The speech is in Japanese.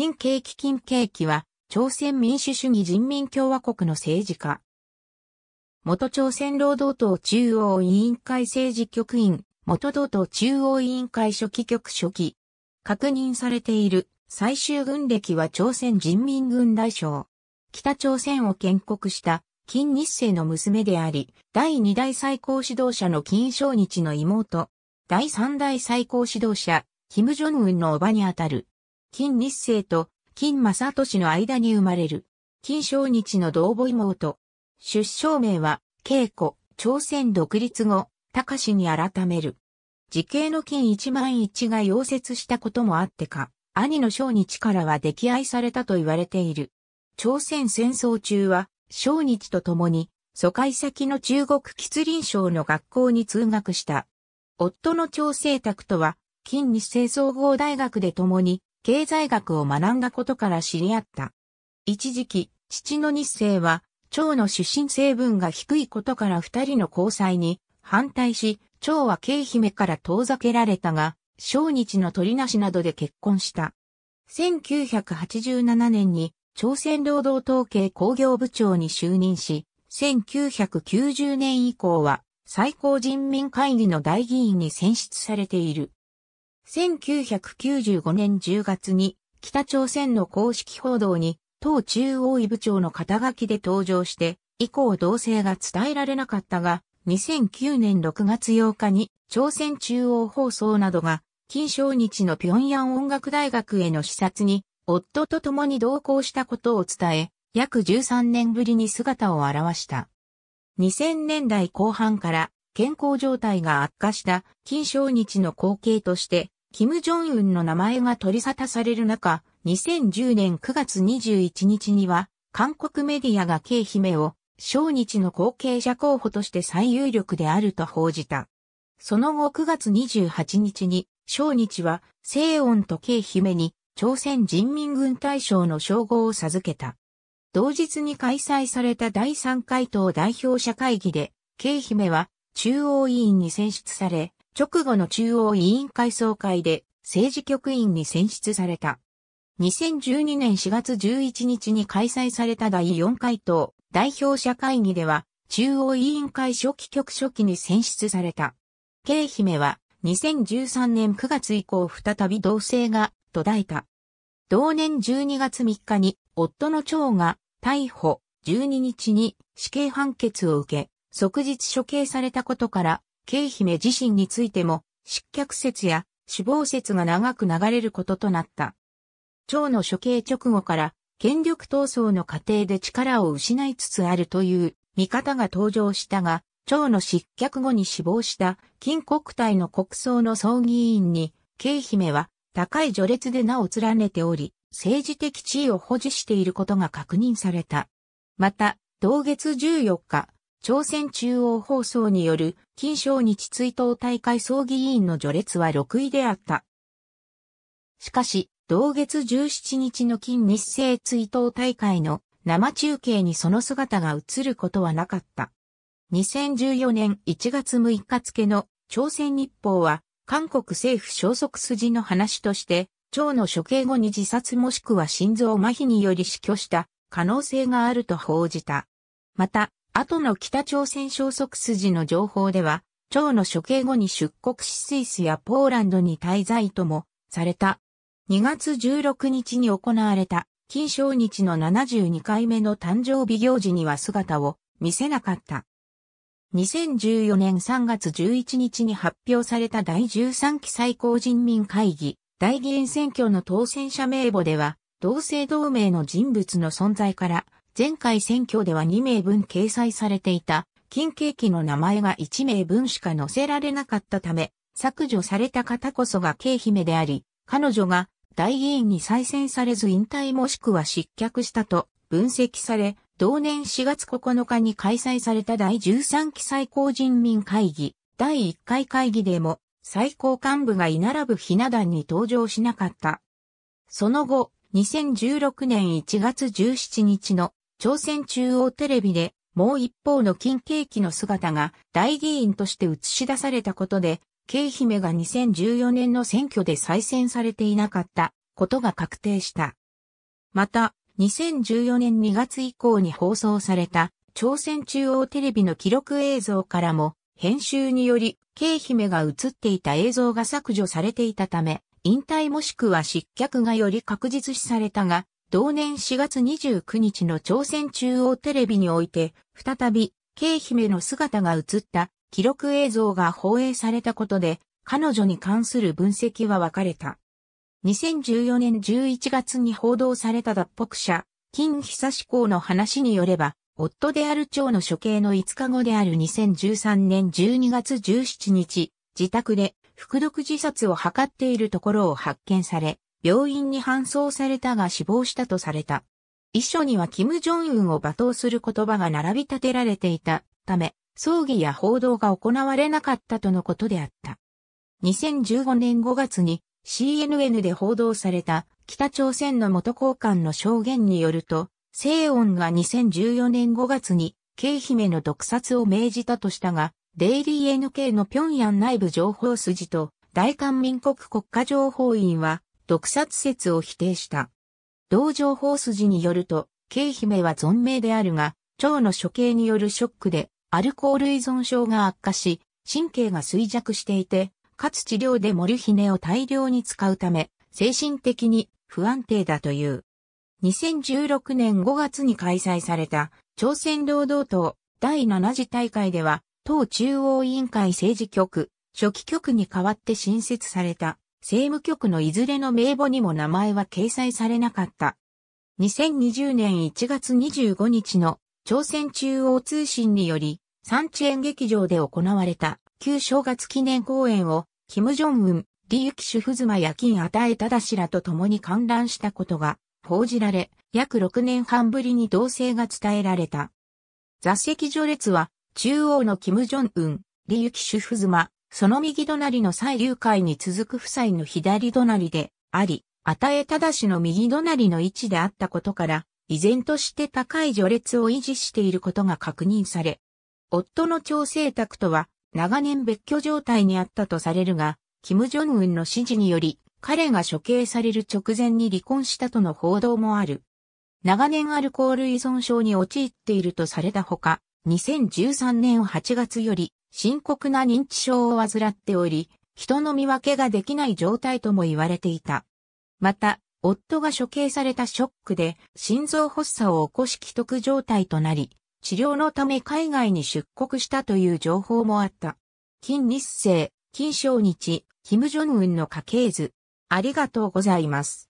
金景気金景気は、朝鮮民主主義人民共和国の政治家。元朝鮮労働党中央委員会政治局員、元道党中央委員会書記局書記。確認されている最終軍歴は朝鮮人民軍大将。北朝鮮を建国した金日成の娘であり、第二代最高指導者の金正日の妹、第三代最高指導者、金正恩の叔母にあたる。金日成と金正俊の間に生まれる。金正日の同母妹。出生名は、稽子、朝鮮独立後、高氏に改める。時系の金一万一が溶接したこともあってか、兄の正日からは溺愛されたと言われている。朝鮮戦争中は、正日と共に、疎開先の中国吉林省の学校に通学した。夫の朝生宅とは、金日成総合大学で共に経済学を学んだことから知り合った。一時期、父の日生は、蝶の出身成分が低いことから二人の交際に反対し、蝶は慶姫から遠ざけられたが、小日の取りなしなどで結婚した。1987年に朝鮮労働統計工業部長に就任し、1990年以降は最高人民会議の大議員に選出されている。1995年10月に北朝鮮の公式報道に党中央委部長の肩書きで登場して以降同性が伝えられなかったが2009年6月8日に朝鮮中央放送などが金正日の平壌音楽大学への視察に夫と共に同行したことを伝え約13年ぶりに姿を現した。2000年代後半から健康状態が悪化した金正日の後継としてキム・ジョンウンの名前が取り沙汰される中、2010年9月21日には、韓国メディアが K 姫を、小日の後継者候補として最有力であると報じた。その後9月28日に、小日は、西恩と慶姫に、朝鮮人民軍大将の称号を授けた。同日に開催された第3回党代表者会議で、慶姫は、中央委員に選出され、直後の中央委員会総会で政治局員に選出された。2012年4月11日に開催された第4回党代表者会議では中央委員会初期局初期に選出された。慶姫は2013年9月以降再び同性が途絶えた。同年12月3日に夫の長が逮捕12日に死刑判決を受け、即日処刑されたことから慶姫自身についても、失脚説や死亡説が長く流れることとなった。蝶の処刑直後から、権力闘争の過程で力を失いつつあるという見方が登場したが、蝶の失脚後に死亡した金国体の国葬の葬儀委員に、慶姫は高い序列で名を連ねており、政治的地位を保持していることが確認された。また、同月14日、朝鮮中央放送による、金正日追悼大会葬儀委員の序列は6位であった。しかし、同月17日の金日成追悼大会の生中継にその姿が映ることはなかった。2014年1月6日付の朝鮮日報は、韓国政府消息筋の話として、腸の処刑後に自殺もしくは心臓麻痺により死去した可能性があると報じた。また、後の北朝鮮消息筋の情報では、長の処刑後に出国しスイスやポーランドに滞在ともされた。2月16日に行われた金正日の72回目の誕生日行事には姿を見せなかった。2014年3月11日に発表された第13期最高人民会議大議員選挙の当選者名簿では、同姓同名の人物の存在から前回選挙では2名分掲載されていた、金景気の名前が1名分しか載せられなかったため、削除された方こそが慶姫であり、彼女が大議員に再選されず引退もしくは失脚したと分析され、同年4月9日に開催された第13期最高人民会議、第1回会議でも最高幹部が居並ぶひな壇に登場しなかった。その後、2016年1月17日の朝鮮中央テレビで、もう一方の金景気の姿が大議員として映し出されたことで、慶姫が2014年の選挙で再選されていなかったことが確定した。また、2014年2月以降に放送された朝鮮中央テレビの記録映像からも、編集により、慶姫が映っていた映像が削除されていたため、引退もしくは失脚がより確実視されたが、同年4月29日の朝鮮中央テレビにおいて、再び、慶姫の姿が映った記録映像が放映されたことで、彼女に関する分析は分かれた。2014年11月に報道された脱北者、金久志公の話によれば、夫である長の処刑の5日後である2013年12月17日、自宅で服毒自殺を図っているところを発見され、病院に搬送されたが死亡したとされた。遺書には金正恩を罵倒する言葉が並び立てられていたため、葬儀や報道が行われなかったとのことであった。2015年5月に CNN で報道された北朝鮮の元高官の証言によると、西恩が2014年5月に、慶姫の毒殺を命じたとしたが、デイリー NK の平壌内部情報筋と、大韓民国国家情報院は、毒殺説を否定した。同情法筋によると、慶姫は存命であるが、腸の処刑によるショックで、アルコール依存症が悪化し、神経が衰弱していて、かつ治療でモルヒネを大量に使うため、精神的に不安定だという。2016年5月に開催された朝鮮労働党第7次大会では、党中央委員会政治局、初期局に代わって新設された政務局のいずれの名簿にも名前は掲載されなかった。2020年1月25日の朝鮮中央通信により、三地園劇場で行われた旧正月記念公演を、金正恩、李ュ主ズ妻や金与えだしらと共に観覧したことが報じられ、約6年半ぶりに同性が伝えられた。座席序列は、中央の金正恩、李ュ主ズ妻、その右隣の西流会に続く夫妻の左隣であり、与えただしの右隣の位置であったことから、依然として高い序列を維持していることが確認され、夫の調整宅とは長年別居状態にあったとされるが、金正恩の指示により、彼が処刑される直前に離婚したとの報道もある。長年アルコール依存症に陥っているとされたほか、2013年8月より深刻な認知症を患っており、人の見分けができない状態とも言われていた。また、夫が処刑されたショックで心臓発作を起こし既得状態となり、治療のため海外に出国したという情報もあった。金日成、金正日、金正恩の家系図。ありがとうございます。